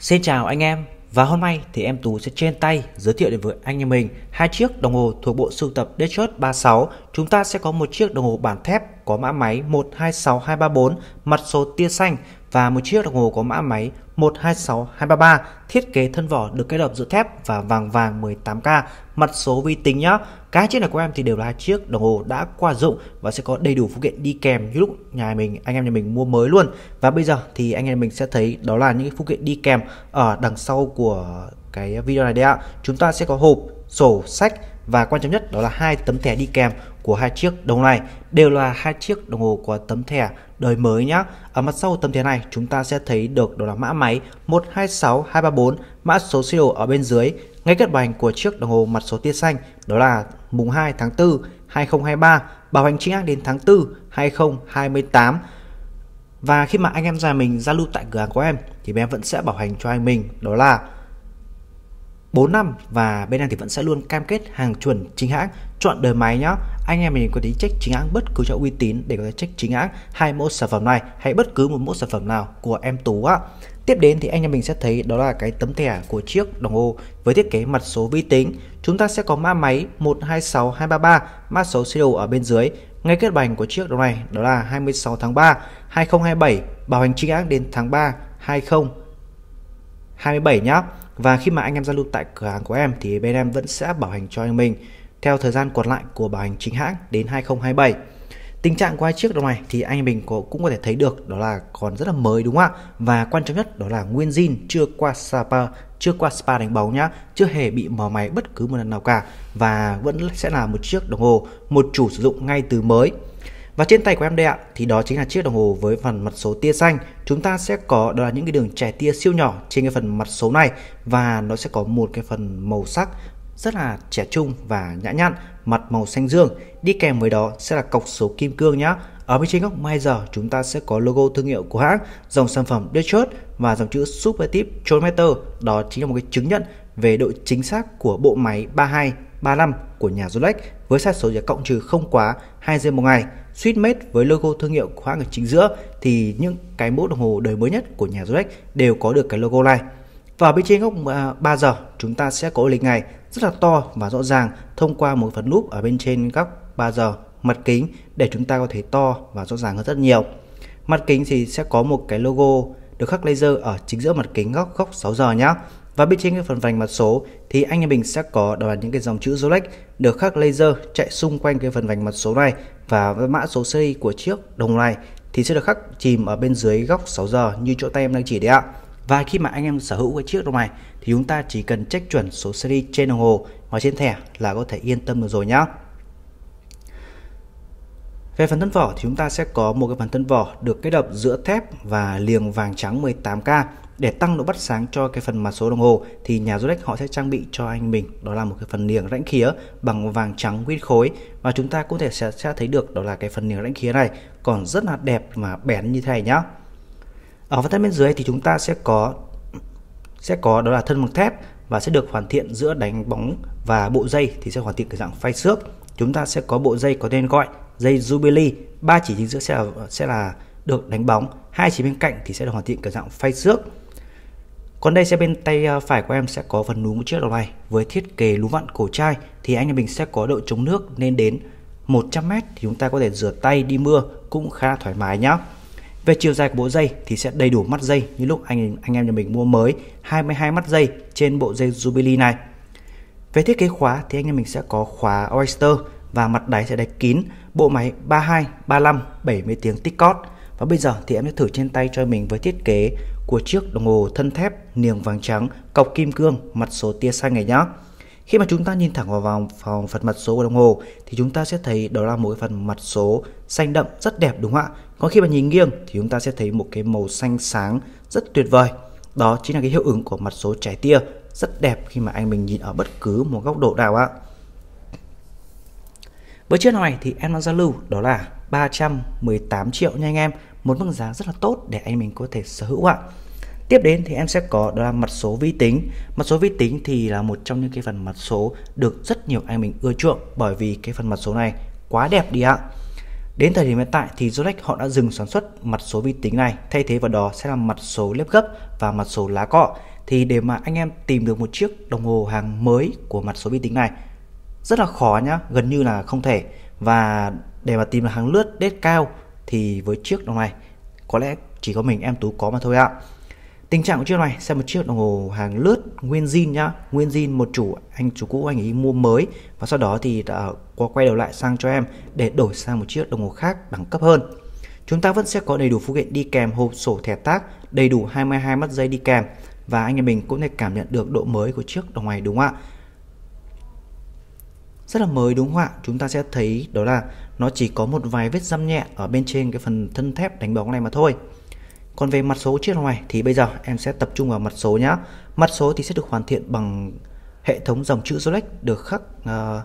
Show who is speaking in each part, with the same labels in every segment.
Speaker 1: Xin chào anh em và hôm nay thì em Tú sẽ trên tay giới thiệu đến với anh em mình hai chiếc đồng hồ thuộc bộ sưu tập Detroit 36. Chúng ta sẽ có một chiếc đồng hồ bản thép có mã máy 126234 mặt số tia xanh và một chiếc đồng hồ có mã máy 126233 thiết kế thân vỏ được kết hợp giữa thép và vàng vàng 18K mặt số vi tính nhá cái chiếc này của em thì đều là chiếc đồng hồ đã qua dụng và sẽ có đầy đủ phụ kiện đi kèm như lúc nhà mình anh em nhà mình mua mới luôn và bây giờ thì anh em mình sẽ thấy đó là những phụ kiện đi kèm ở đằng sau của cái video này đấy ạ chúng ta sẽ có hộp sổ sách và quan trọng nhất đó là hai tấm thẻ đi kèm của hai chiếc đồng này đều là hai chiếc đồng hồ có tấm thẻ đời mới nhé. Ở mặt sau tấm thẻ này chúng ta sẽ thấy được đó là mã máy 126234, mã số serial ở bên dưới, ngay cất bảo hành của chiếc đồng hồ mặt số tia xanh đó là mùng 2 tháng 4 2023, bảo hành chính hãng đến tháng 4 2028. Và khi mà anh em già mình giao lưu tại cửa hàng của em thì em vẫn sẽ bảo hành cho anh mình đó là 4 năm và bên anh thì vẫn sẽ luôn cam kết hàng chuẩn chính hãng chọn đời máy nhá anh em mình có thể check chính hãng bất cứ chỗ uy tín để có thể check chính hãng hai mẫu sản phẩm này hay bất cứ một mẫu sản phẩm nào của em tú á tiếp đến thì anh em mình sẽ thấy đó là cái tấm thẻ của chiếc đồng hồ với thiết kế mặt số vi tính chúng ta sẽ có mã máy 126233 mã số serial ở bên dưới ngày kết bành của chiếc đồng này đó là 26 tháng 3 2027 bảo hành chính hãng đến tháng 3 20 27 nhá Và khi mà anh em giao lưu tại cửa hàng của em thì bên em vẫn sẽ bảo hành cho anh mình theo thời gian còn lại của bảo hành chính hãng đến 2027. Tình trạng của hai chiếc đồng này thì anh mình có, cũng có thể thấy được đó là còn rất là mới đúng không ạ? Và quan trọng nhất đó là nguyên zin chưa qua spa, chưa qua spa đánh bóng nhá, chưa hề bị mờ máy bất cứ một lần nào cả và vẫn sẽ là một chiếc đồng hồ một chủ sử dụng ngay từ mới. Và trên tay của em đây ạ, thì đó chính là chiếc đồng hồ với phần mặt số tia xanh. Chúng ta sẽ có đó là những cái đường trẻ tia siêu nhỏ trên cái phần mặt số này và nó sẽ có một cái phần màu sắc rất là trẻ trung và nhã nhặn, mặt màu xanh dương. Đi kèm với đó sẽ là cọc số kim cương nhá. Ở bên trên góc mai giờ chúng ta sẽ có logo thương hiệu của hãng, dòng sản phẩm Detroit và dòng chữ super tip Chronometer. Đó chính là một cái chứng nhận về độ chính xác của bộ máy 32 35 của nhà Rolex với sai số giá cộng trừ không quá 2 giây một ngày suýt mết với logo thương hiệu khoang ở chính giữa thì những cái mẫu đồng hồ đời mới nhất của nhà Rolex đều có được cái logo này. Và bên trên góc 3 à, giờ chúng ta sẽ có lịch ngày rất là to và rõ ràng thông qua một phần lúp ở bên trên góc 3 giờ mặt kính để chúng ta có thể to và rõ ràng hơn rất nhiều. Mặt kính thì sẽ có một cái logo được khắc laser ở chính giữa mặt kính góc góc 6 giờ nhé. Và bên trên cái phần vành mặt số thì anh em mình sẽ có đó là những cái dòng chữ Rolex được khắc laser chạy xung quanh cái phần vành mặt số này và mã số seri của chiếc đồng này thì sẽ được khắc chìm ở bên dưới góc 6 giờ như chỗ tay em đang chỉ đấy ạ. Và khi mà anh em sở hữu cái chiếc đồng này thì chúng ta chỉ cần check chuẩn số seri trên đồng hồ và trên thẻ là có thể yên tâm được rồi nhá. Về phần thân vỏ thì chúng ta sẽ có một cái phần thân vỏ được kết hợp giữa thép và liềng vàng trắng 18K để tăng độ bắt sáng cho cái phần mặt số đồng hồ thì nhà Rolex họ sẽ trang bị cho anh mình đó là một cái phần niềng rãnh khía bằng vàng trắng nguyên khối và chúng ta có thể sẽ, sẽ thấy được đó là cái phần niềng rãnh khía này còn rất là đẹp và bén như thế này nhá ở phần thân bên dưới thì chúng ta sẽ có sẽ có đó là thân bằng thép và sẽ được hoàn thiện giữa đánh bóng và bộ dây thì sẽ hoàn thiện cái dạng phay xước chúng ta sẽ có bộ dây có tên gọi dây Jubilee ba chỉ chính giữa sẽ là, sẽ là được đánh bóng hai chỉ bên cạnh thì sẽ được hoàn thiện cái dạng phay xước còn đây sẽ bên tay à, phải của em sẽ có phần núm của chiếc đầu này. Với thiết kế lúm vặn cổ chai thì anh em mình sẽ có độ chống nước lên đến 100m thì chúng ta có thể rửa tay đi mưa cũng khá là thoải mái nhá. Về chiều dài của bộ dây thì sẽ đầy đủ mắt dây như lúc anh anh em nhà mình mua mới 22 mắt dây trên bộ dây Jubilee này. Về thiết kế khóa thì anh em mình sẽ có khóa Oyster và mặt đáy sẽ đáy kín, bộ máy 32, 35, 70 tiếng tích cót. Và bây giờ thì em sẽ thử trên tay cho mình với thiết kế của chiếc đồng hồ thân thép niềng vàng trắng cọc kim cương mặt số tia xanh này nhé. Khi mà chúng ta nhìn thẳng vào vòng phòng phần mặt số của đồng hồ thì chúng ta sẽ thấy đó là một cái phần mặt số xanh đậm rất đẹp đúng không ạ? Còn khi mà nhìn nghiêng thì chúng ta sẽ thấy một cái màu xanh sáng rất tuyệt vời. Đó chính là cái hiệu ứng của mặt số trái tia rất đẹp khi mà anh mình nhìn ở bất cứ một góc độ nào ạ. Với chiếc này thì em đang giao lưu đó là 318 triệu nha anh em, một mức giá rất là tốt để anh mình có thể sở hữu ạ. Tiếp đến thì em sẽ có đó là mặt số vi tính. Mặt số vi tính thì là một trong những cái phần mặt số được rất nhiều anh mình ưa chuộng bởi vì cái phần mặt số này quá đẹp đi ạ. Đến thời điểm hiện tại thì Rolex họ đã dừng sản xuất mặt số vi tính này, thay thế vào đó sẽ là mặt số lớp gấp và mặt số lá cọ. Thì để mà anh em tìm được một chiếc đồng hồ hàng mới của mặt số vi tính này rất là khó nhá, gần như là không thể. Và để mà tìm được hàng lướt đết cao thì với chiếc đồng này có lẽ chỉ có mình em Tú có mà thôi ạ. Tình trạng của chiếc này xem một chiếc đồng hồ hàng lướt nguyên zin nhá, nguyên zin một chủ anh chủ cũ anh ấy mua mới và sau đó thì đã à, có quay đầu lại sang cho em để đổi sang một chiếc đồng hồ khác đẳng cấp hơn. Chúng ta vẫn sẽ có đầy đủ phụ kiện đi kèm hộp sổ thẻ tác, đầy đủ 22 mắt dây đi kèm và anh em mình cũng thể cảm nhận được độ mới của chiếc đồng hồ này đúng không ạ? Rất là mới đúng không ạ? Chúng ta sẽ thấy đó là nó chỉ có một vài vết dăm nhẹ ở bên trên cái phần thân thép đánh bóng này mà thôi. Còn về mặt số triết hoài thì bây giờ em sẽ tập trung vào mặt số nhá. Mặt số thì sẽ được hoàn thiện bằng hệ thống dòng chữ Rolex được khắc uh,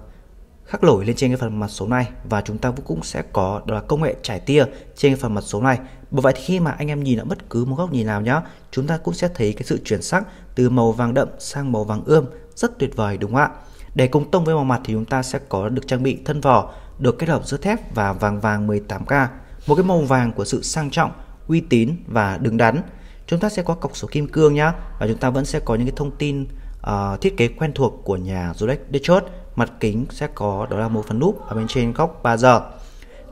Speaker 1: khắc lỗi lên trên cái phần mặt số này và chúng ta cũng sẽ có đó là công nghệ trải tia trên cái phần mặt số này. Bởi vậy thì khi mà anh em nhìn ở bất cứ một góc nhìn nào nhá, chúng ta cũng sẽ thấy cái sự chuyển sắc từ màu vàng đậm sang màu vàng ươm rất tuyệt vời đúng không ạ? Để cùng tông với màu mặt thì chúng ta sẽ có được trang bị thân vỏ được kết hợp giữa thép và vàng vàng 18K, một cái màu vàng của sự sang trọng uy tín và đứng đắn chúng ta sẽ có cọc số kim cương nhá và chúng ta vẫn sẽ có những cái thông tin uh, thiết kế quen thuộc của nhà Rolex Dechert mặt kính sẽ có đó là một phần núp ở bên trên góc 3 giờ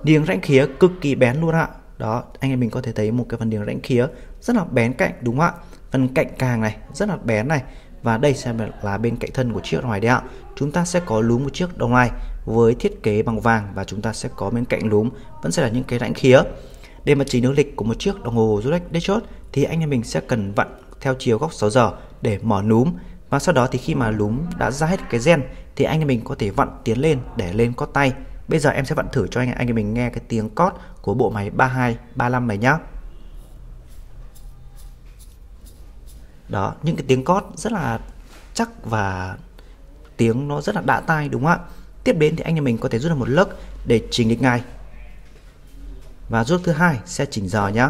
Speaker 1: niềng rãnh khía cực kỳ bén luôn ạ đó anh em mình có thể thấy một cái phần niềng rãnh khía rất là bén cạnh đúng không ạ phần cạnh càng này rất là bén này và đây sẽ là bên cạnh thân của chiếc ngoài đấy ạ chúng ta sẽ có lúm một chiếc đồng này với thiết kế bằng vàng và chúng ta sẽ có bên cạnh lúm vẫn sẽ là những cái rãnh khía để mà chỉ nướng lịch của một chiếc đồng hồ Rolex Datejust thì anh em mình sẽ cần vặn theo chiều góc 6 giờ để mở núm và sau đó thì khi mà núm đã ra hết cái gen thì anh em mình có thể vặn tiến lên để lên có tay. Bây giờ em sẽ vặn thử cho anh anh em mình nghe cái tiếng cót của bộ máy 3235 này nhá. Đó, những cái tiếng cót rất là chắc và tiếng nó rất là đã tai đúng không ạ? Tiếp đến thì anh em mình có thể rút ra một lớp để chỉnh lịch ngày và rút thứ hai sẽ chỉnh giờ nhé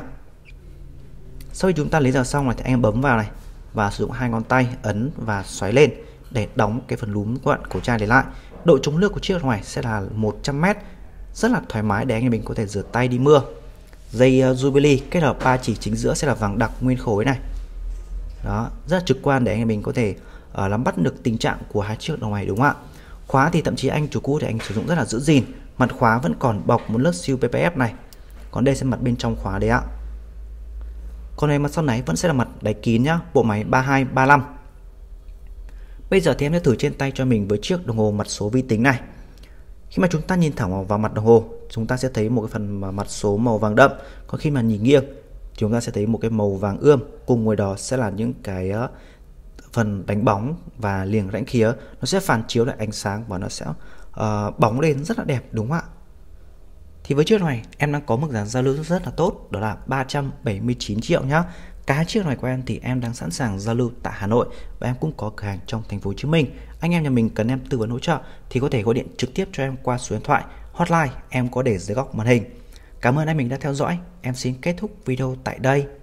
Speaker 1: sau khi chúng ta lấy giờ xong rồi thì anh em bấm vào này và sử dụng hai ngón tay ấn và xoáy lên để đóng cái phần lúm quận cổ chai để lại độ chống nước của chiếc này sẽ là 100m rất là thoải mái để anh em mình có thể rửa tay đi mưa dây uh, Jubilee kết hợp ba chỉ chính giữa sẽ là vàng đặc nguyên khối này đó rất là trực quan để anh em mình có thể uh, ờ, nắm bắt được tình trạng của hai chiếc đồng này đúng không ạ khóa thì thậm chí anh chủ cũ thì anh sử dụng rất là giữ gìn mặt khóa vẫn còn bọc một lớp siêu PPF này còn đây sẽ mặt bên trong khóa đấy ạ còn này mặt sau này vẫn sẽ là mặt đáy kín nhá bộ máy 3235 bây giờ thì em sẽ thử trên tay cho mình với chiếc đồng hồ mặt số vi tính này khi mà chúng ta nhìn thẳng vào mặt đồng hồ chúng ta sẽ thấy một cái phần mặt số màu vàng đậm còn khi mà nhìn nghiêng chúng ta sẽ thấy một cái màu vàng ươm cùng với đó sẽ là những cái ờ, phần đánh bóng và liềng rãnh khía nó sẽ phản chiếu lại ánh sáng và nó sẽ uh, bóng lên rất là đẹp đúng không ạ thì với chiếc này em đang có mức giá giao lưu rất là tốt đó là 379 triệu nhá Cá chiếc này của em thì em đang sẵn sàng giao lưu tại Hà Nội và em cũng có cửa hàng trong thành phố Hồ Chí Minh. Anh em nhà mình cần em tư vấn hỗ trợ thì có thể gọi điện trực tiếp cho em qua số điện thoại hotline em có để dưới góc màn hình. Cảm ơn anh mình đã theo dõi. Em xin kết thúc video tại đây.